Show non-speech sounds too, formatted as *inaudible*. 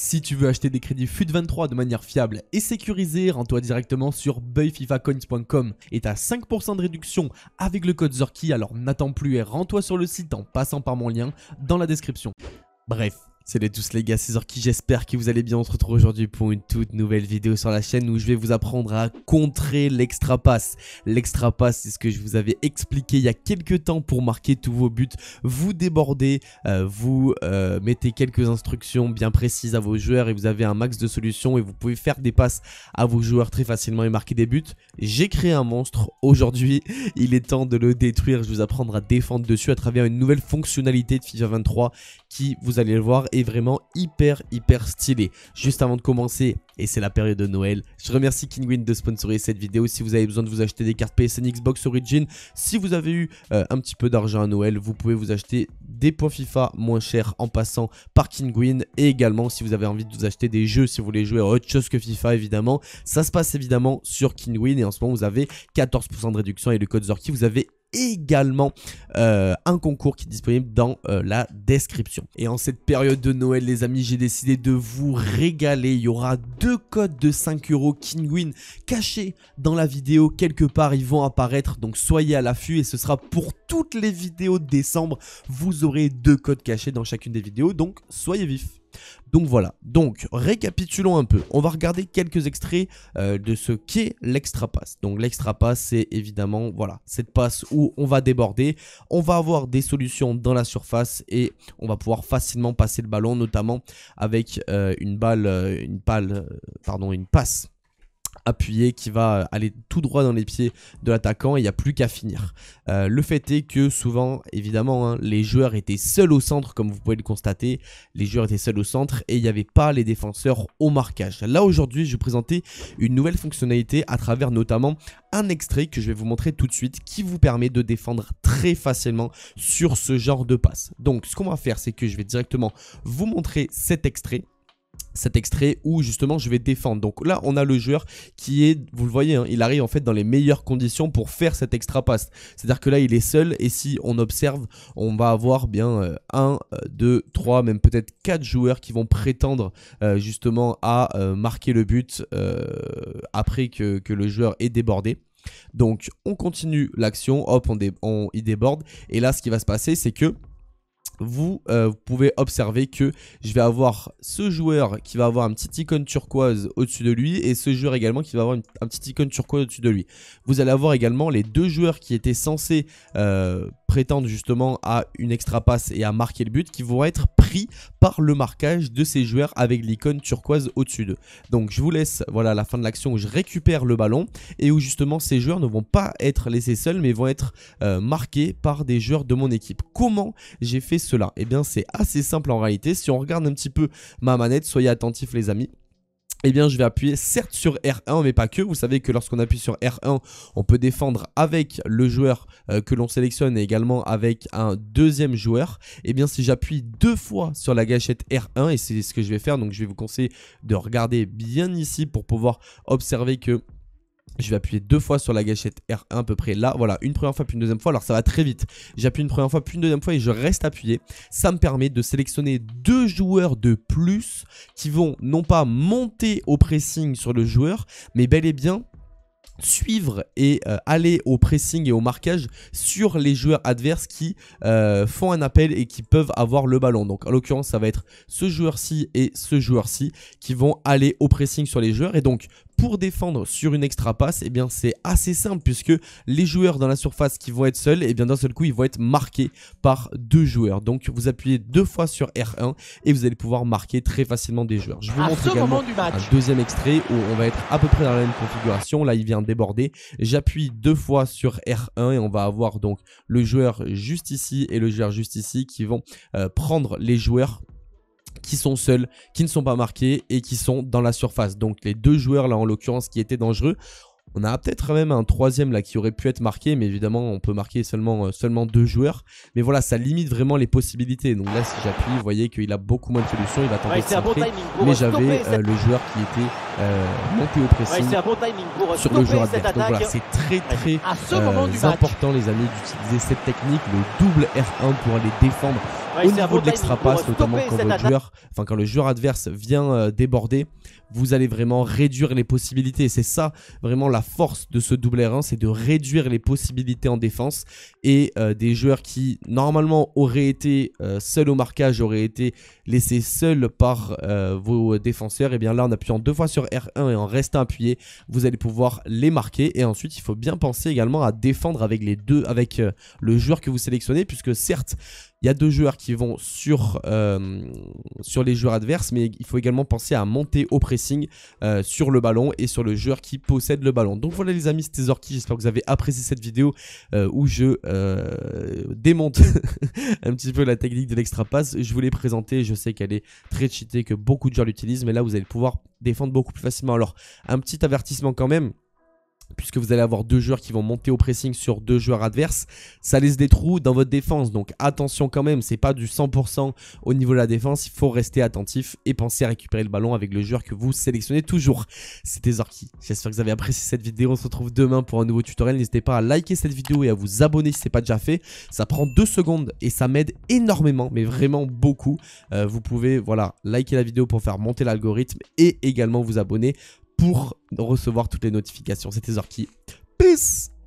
Si tu veux acheter des crédits FUT23 de manière fiable et sécurisée, rends-toi directement sur buyfifacoins.com et t'as 5% de réduction avec le code Zorki, alors n'attends plus et rends-toi sur le site en passant par mon lien dans la description. Bref, Salut tous les gars, c'est Zorki, j'espère que vous allez bien. On se retrouve aujourd'hui pour une toute nouvelle vidéo sur la chaîne où je vais vous apprendre à contrer l'extra pass. L'extra pass, c'est ce que je vous avais expliqué il y a quelques temps pour marquer tous vos buts. Vous débordez, euh, vous euh, mettez quelques instructions bien précises à vos joueurs et vous avez un max de solutions et vous pouvez faire des passes à vos joueurs très facilement et marquer des buts. J'ai créé un monstre aujourd'hui, il est temps de le détruire. Je vais vous apprendre à défendre dessus à travers une nouvelle fonctionnalité de FIFA 23 qui, vous allez le voir, vraiment hyper hyper stylé. Juste avant de commencer, et c'est la période de Noël, je remercie Kingwin de sponsoriser cette vidéo. Si vous avez besoin de vous acheter des cartes PSN Xbox Origin, si vous avez eu euh, un petit peu d'argent à Noël, vous pouvez vous acheter des points FIFA moins chers en passant par Kinguin Et également, si vous avez envie de vous acheter des jeux, si vous voulez jouer à autre chose que FIFA évidemment, ça se passe évidemment sur Kingwin. Et en ce moment, vous avez 14% de réduction et le code Zorki, vous avez également euh, un concours qui est disponible dans euh, la description. Et en cette période de Noël, les amis, j'ai décidé de vous régaler. Il y aura deux codes de 5 euros Kingwin cachés dans la vidéo. Quelque part, ils vont apparaître. Donc soyez à l'affût et ce sera pour toutes les vidéos de décembre. Vous aurez deux codes cachés dans chacune des vidéos. Donc soyez vifs. Donc voilà, donc récapitulons un peu, on va regarder quelques extraits euh, de ce qu'est l'extra passe. Donc l'extra c'est évidemment voilà, cette passe où on va déborder, on va avoir des solutions dans la surface et on va pouvoir facilement passer le ballon notamment avec euh, une balle, euh, une palle, pardon, une passe appuyé qui va euh, aller tout droit dans les pieds de l'attaquant et il n'y a plus qu'à finir. Euh, le fait est que souvent, évidemment, hein, les joueurs étaient seuls au centre, comme vous pouvez le constater, les joueurs étaient seuls au centre et il n'y avait pas les défenseurs au marquage. Là aujourd'hui, je vais présenter une nouvelle fonctionnalité à travers notamment un extrait que je vais vous montrer tout de suite qui vous permet de défendre très facilement sur ce genre de passe. Donc ce qu'on va faire, c'est que je vais directement vous montrer cet extrait cet extrait où justement je vais défendre. Donc là, on a le joueur qui est, vous le voyez, hein, il arrive en fait dans les meilleures conditions pour faire cet extra passe. C'est-à-dire que là, il est seul et si on observe, on va avoir bien 1, 2, 3, même peut-être 4 joueurs qui vont prétendre euh, justement à euh, marquer le but euh, après que, le joueur est débordé. Donc on continue l'action, hop, on, il déborde. Et là, ce qui va se passer, c'est que euh, vous, pouvez observer que je vais avoir ce joueur qui va avoir un petit icône turquoise au-dessus de lui et ce joueur également qui va avoir une, un petit icône turquoise au-dessus de lui. Vous allez avoir également les deux joueurs qui étaient censés euh, prétendre justement à une extra passe et à marquer le but qui vont être par le marquage de ces joueurs avec l'icône turquoise au-dessus d'eux. Donc je vous laisse voilà la fin de l'action où je récupère le ballon et où justement ces joueurs ne vont pas être laissés seuls mais vont être euh, marqués par des joueurs de mon équipe. Comment j'ai fait cela Eh bien c'est assez simple en réalité. Si on regarde un petit peu ma manette, soyez attentifs les amis eh bien je vais appuyer certes sur R1 mais pas que. Vous savez que lorsqu'on appuie sur R1, on peut défendre avec le joueur euh, que l'on sélectionne et également avec un deuxième joueur. Et eh bien si j'appuie deux fois sur la gâchette R1 et c'est ce que je vais faire, donc je vais vous conseiller de regarder bien ici pour pouvoir observer que je vais appuyer deux fois sur la gâchette R1 à peu près là. Voilà, une première fois puis une deuxième fois. Alors ça va très vite. J'appuie une première fois puis une deuxième fois et je reste appuyé. Ça me permet de sélectionner deux joueurs de plus qui vont non pas monter au pressing sur le joueur, mais bel et bien suivre et euh, aller au pressing et au marquage sur les joueurs adverses qui euh, font un appel et qui peuvent avoir le ballon. Donc en l'occurrence ça va être ce joueur-ci et ce joueur-ci qui vont aller au pressing sur les joueurs. Et donc pour défendre sur une extra passe, eh bien c'est assez simple puisque les joueurs dans la surface qui vont être seuls, eh bien d'un seul coup ils vont être marqués par deux joueurs. Donc vous appuyez deux fois sur R1 et vous allez pouvoir marquer très facilement des joueurs. Je vous montre également match. un deuxième extrait où on va être à peu près dans la même configuration. Là il vient déborder. J'appuie deux fois sur R1 et on va avoir donc le joueur juste ici et le joueur juste ici qui vont euh, prendre les joueurs qui sont seuls, qui ne sont pas marqués et qui sont dans la surface. Donc les deux joueurs là en l'occurrence qui étaient dangereux. On a peut-être même un troisième là qui aurait pu être marqué, mais évidemment on peut marquer seulement, euh, seulement deux joueurs. Mais voilà, ça limite vraiment les possibilités. Donc là si j'appuie, vous voyez qu'il a beaucoup moins de solutions, il va tenter de mais euh, j'avais euh, le joueur qui était euh, au pressing un bon timing pour euh, sur le joueur adverse. voilà, c'est très très à ce euh, important les amis d'utiliser cette technique, le double R1 pour aller défendre au niveau de l'extrapasse, euh, notamment quand le, joueur, enfin, quand le joueur adverse vient déborder. Vous allez vraiment réduire les possibilités. C'est ça vraiment la force de ce double R1, c'est de réduire les possibilités en défense. Et des joueurs qui normalement auraient été seuls au marquage, auraient été laissés seuls par vos défenseurs, et eh bien là En appuyant deux fois sur R1 et en restant appuyé, vous allez pouvoir les marquer. Et ensuite, il faut bien penser également à défendre avec les deux, avec euh, le joueur que vous sélectionnez, puisque certes, il y a deux joueurs qui vont sur, euh, sur les joueurs adverses, mais il faut également penser à monter au pressing euh, sur le ballon et sur le joueur qui possède le ballon. Donc voilà les amis, c'était Zorki, j'espère que vous avez apprécié cette vidéo euh, où je démonte *laughs* un petit peu la technique de l'extra Je vous l'ai présentée, je sais qu'elle est très cheatée, que beaucoup de joueurs l'utilisent, mais là vous allez pouvoir défendre beaucoup plus facilement. Alors un petit avertissement quand même puisque vous allez avoir deux joueurs qui vont monter au pressing sur deux joueurs adverses, ça laisse des trous dans votre défense. Donc attention quand même, c'est pas du 100% au niveau de la défense, il faut rester attentif et penser à récupérer le ballon avec le joueur que vous sélectionnez toujours. C'était Zorki, j'espère que vous avez apprécié cette vidéo, on se retrouve demain pour un nouveau tutoriel, n'hésitez pas à liker cette vidéo et à vous abonner si ce n'est pas déjà fait, ça prend deux secondes et ça m'aide énormément, mais vraiment beaucoup. Euh, vous pouvez voilà liker la vidéo pour faire monter l'algorithme et également vous abonner pour recevoir toutes les notifications. C'était Zorki. Peace